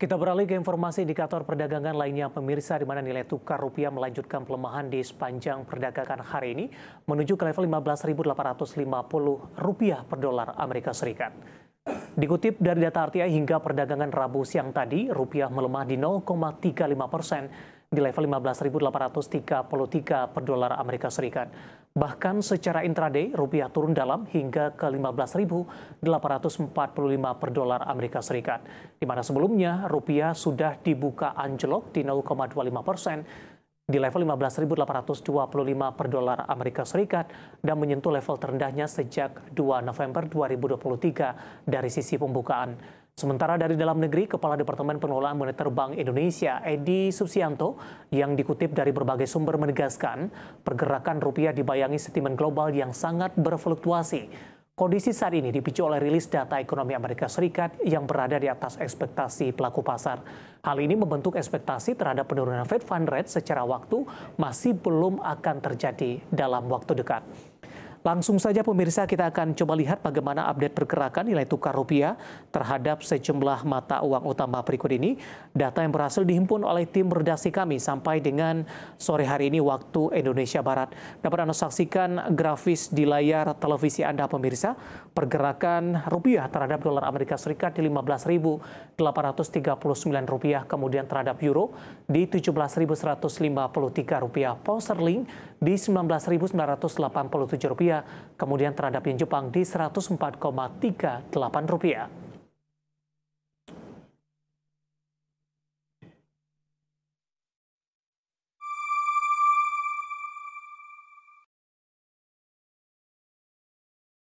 Kita beralih ke informasi indikator perdagangan lainnya pemirsa di mana nilai tukar rupiah melanjutkan pelemahan di sepanjang perdagangan hari ini menuju ke level 15.850 rupiah per dolar Amerika Serikat. Dikutip dari data RTI hingga perdagangan Rabu siang tadi, rupiah melemah di 0,35 persen di level 15.833 per dolar Amerika Serikat. Bahkan secara intraday, rupiah turun dalam hingga ke 15.845 per dolar Amerika Serikat. Di mana sebelumnya, rupiah sudah dibuka anjlok di 0,25 persen di level 15.825 per dolar Amerika Serikat dan menyentuh level terendahnya sejak 2 November 2023 dari sisi pembukaan. Sementara dari dalam negeri, Kepala Departemen Pengelolaan Moneter Bank Indonesia, Edi Susianto, yang dikutip dari berbagai sumber menegaskan, pergerakan rupiah dibayangi sentimen global yang sangat berfluktuasi. Kondisi saat ini dipicu oleh rilis data ekonomi Amerika Serikat yang berada di atas ekspektasi pelaku pasar. Hal ini membentuk ekspektasi terhadap penurunan Fed Fund Rate secara waktu masih belum akan terjadi dalam waktu dekat. Langsung saja pemirsa kita akan coba lihat bagaimana update pergerakan nilai tukar rupiah terhadap sejumlah mata uang utama berikut ini. Data yang berhasil dihimpun oleh tim redaksi kami sampai dengan sore hari ini waktu Indonesia Barat. Dapat Anda saksikan grafis di layar televisi Anda pemirsa. Pergerakan rupiah terhadap dolar Amerika Serikat di 15.839 rupiah, kemudian terhadap euro di 17.153 rupiah, pound sterling di 19.987 rupiah, kemudian terhadap yen Jepang di 104,38 rupiah.